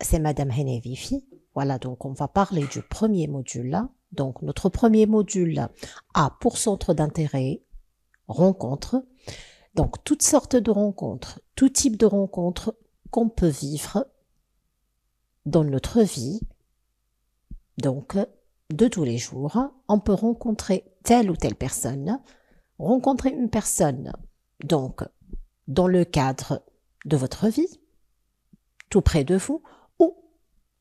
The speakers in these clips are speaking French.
c'est Madame Henevifi. Voilà, donc on va parler du premier module Donc notre premier module a pour centre d'intérêt rencontre. Donc toutes sortes de rencontres, tout type de rencontres qu'on peut vivre dans notre vie. Donc de tous les jours, on peut rencontrer telle ou telle personne, rencontrer une personne. Donc dans le cadre de votre vie, près de vous ou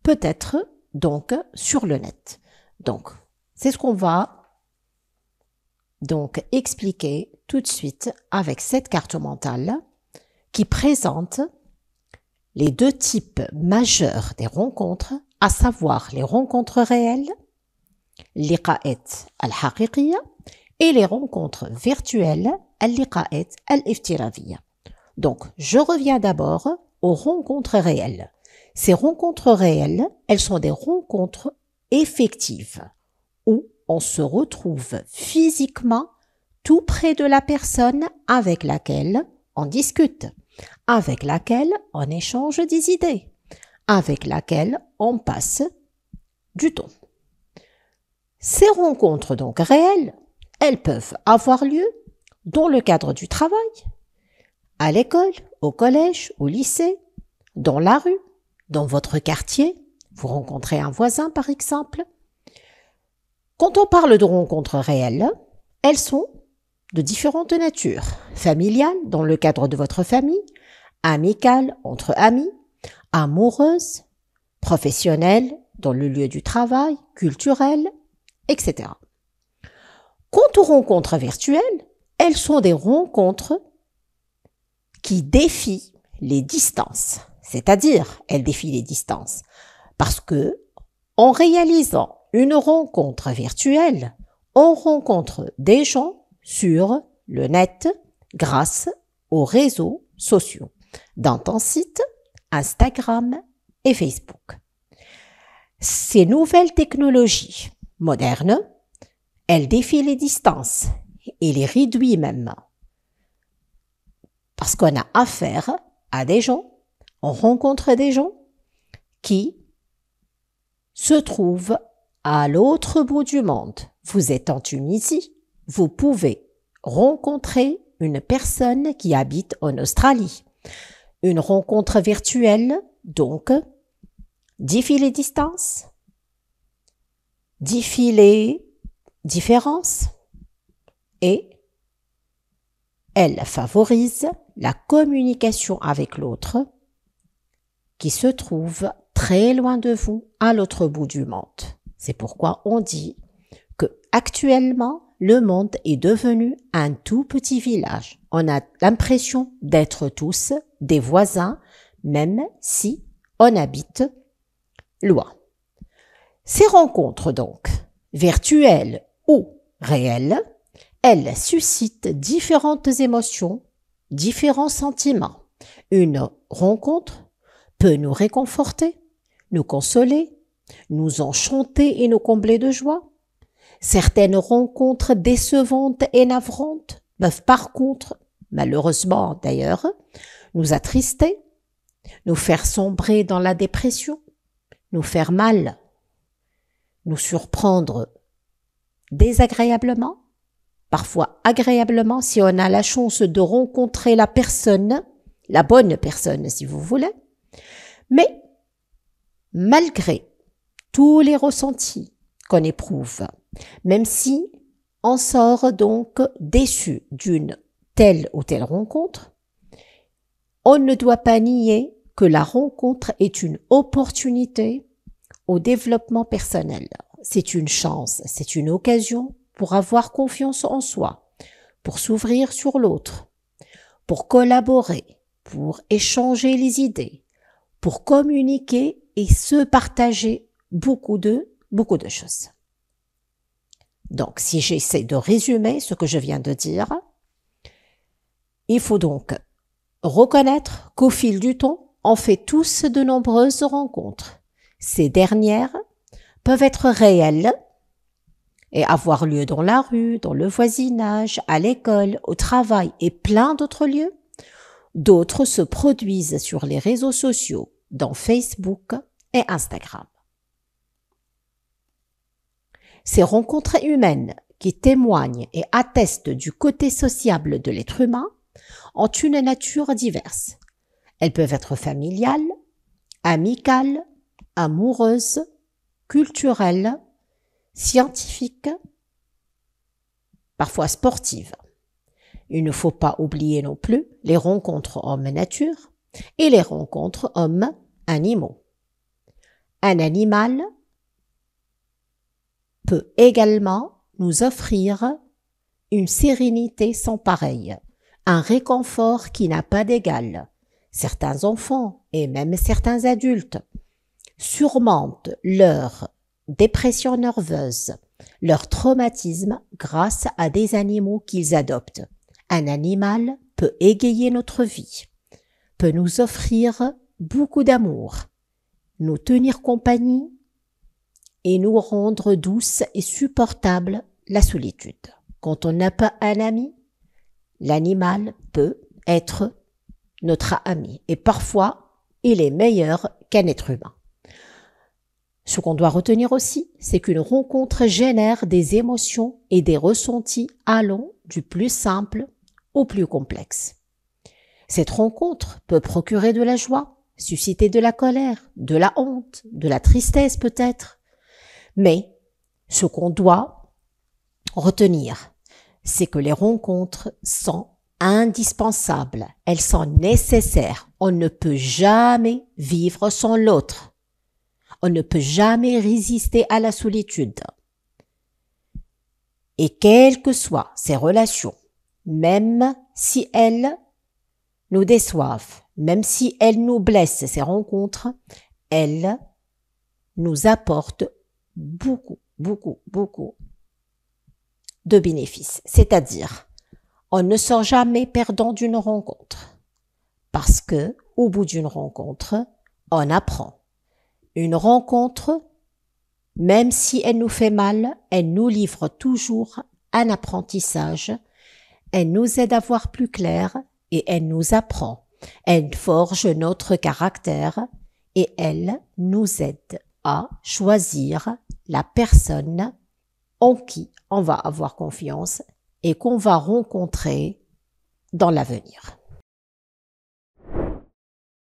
peut-être donc sur le net. Donc, c'est ce qu'on va donc expliquer tout de suite avec cette carte mentale qui présente les deux types majeurs des rencontres, à savoir les rencontres réelles, les al haririya et les rencontres virtuelles, al al iftiraviya Donc, je reviens d'abord aux rencontres réelles. Ces rencontres réelles, elles sont des rencontres effectives où on se retrouve physiquement tout près de la personne avec laquelle on discute, avec laquelle on échange des idées, avec laquelle on passe du temps. Ces rencontres donc réelles, elles peuvent avoir lieu dans le cadre du travail, à l'école, au collège, au lycée, dans la rue, dans votre quartier, vous rencontrez un voisin par exemple. Quand on parle de rencontres réelles, elles sont de différentes natures, familiales dans le cadre de votre famille, amicales entre amis, amoureuses, professionnelles dans le lieu du travail, culturelles, etc. Quant aux rencontres virtuelles, elles sont des rencontres qui défie les distances. C'est-à-dire, elle défie les distances. Parce que, en réalisant une rencontre virtuelle, on rencontre des gens sur le net grâce aux réseaux sociaux, dans ton site, Instagram et Facebook. Ces nouvelles technologies modernes, elles défient les distances et les réduisent même. Parce qu'on a affaire à des gens, on rencontre des gens qui se trouvent à l'autre bout du monde. Vous êtes en Tunisie, vous pouvez rencontrer une personne qui habite en Australie. Une rencontre virtuelle, donc, distances, distance, les différence, et elle favorise la communication avec l'autre qui se trouve très loin de vous à l'autre bout du monde. C'est pourquoi on dit que actuellement le monde est devenu un tout petit village. On a l'impression d'être tous des voisins même si on habite loin. Ces rencontres donc, virtuelles ou réelles, elles suscitent différentes émotions différents sentiments. Une rencontre peut nous réconforter, nous consoler, nous enchanter et nous combler de joie. Certaines rencontres décevantes et navrantes peuvent par contre, malheureusement d'ailleurs, nous attrister, nous faire sombrer dans la dépression, nous faire mal, nous surprendre désagréablement parfois agréablement si on a la chance de rencontrer la personne, la bonne personne si vous voulez. Mais malgré tous les ressentis qu'on éprouve, même si on sort donc déçu d'une telle ou telle rencontre, on ne doit pas nier que la rencontre est une opportunité au développement personnel. C'est une chance, c'est une occasion pour avoir confiance en soi, pour s'ouvrir sur l'autre, pour collaborer, pour échanger les idées, pour communiquer et se partager beaucoup de, beaucoup de choses. Donc, si j'essaie de résumer ce que je viens de dire, il faut donc reconnaître qu'au fil du temps, on fait tous de nombreuses rencontres. Ces dernières peuvent être réelles et avoir lieu dans la rue, dans le voisinage, à l'école, au travail et plein d'autres lieux. D'autres se produisent sur les réseaux sociaux, dans Facebook et Instagram. Ces rencontres humaines qui témoignent et attestent du côté sociable de l'être humain ont une nature diverse. Elles peuvent être familiales, amicales, amoureuses, culturelles, scientifiques, parfois sportives. Il ne faut pas oublier non plus les rencontres hommes-nature et les rencontres hommes-animaux. Un animal peut également nous offrir une sérénité sans pareil, un réconfort qui n'a pas d'égal. Certains enfants et même certains adultes surmontent leur dépression nerveuse, leur traumatisme grâce à des animaux qu'ils adoptent. Un animal peut égayer notre vie, peut nous offrir beaucoup d'amour, nous tenir compagnie et nous rendre douce et supportable la solitude. Quand on n'a pas un ami, l'animal peut être notre ami et parfois il est meilleur qu'un être humain. Ce qu'on doit retenir aussi, c'est qu'une rencontre génère des émotions et des ressentis allant du plus simple au plus complexe. Cette rencontre peut procurer de la joie, susciter de la colère, de la honte, de la tristesse peut-être. Mais ce qu'on doit retenir, c'est que les rencontres sont indispensables, elles sont nécessaires. On ne peut jamais vivre sans l'autre. On ne peut jamais résister à la solitude. Et quelles que soient ces relations, même si elles nous déçoivent, même si elles nous blessent, ces rencontres, elles nous apportent beaucoup, beaucoup, beaucoup de bénéfices. C'est-à-dire, on ne sort jamais perdant d'une rencontre. Parce que, au bout d'une rencontre, on apprend. Une rencontre, même si elle nous fait mal, elle nous livre toujours un apprentissage, elle nous aide à voir plus clair et elle nous apprend. Elle forge notre caractère et elle nous aide à choisir la personne en qui on va avoir confiance et qu'on va rencontrer dans l'avenir.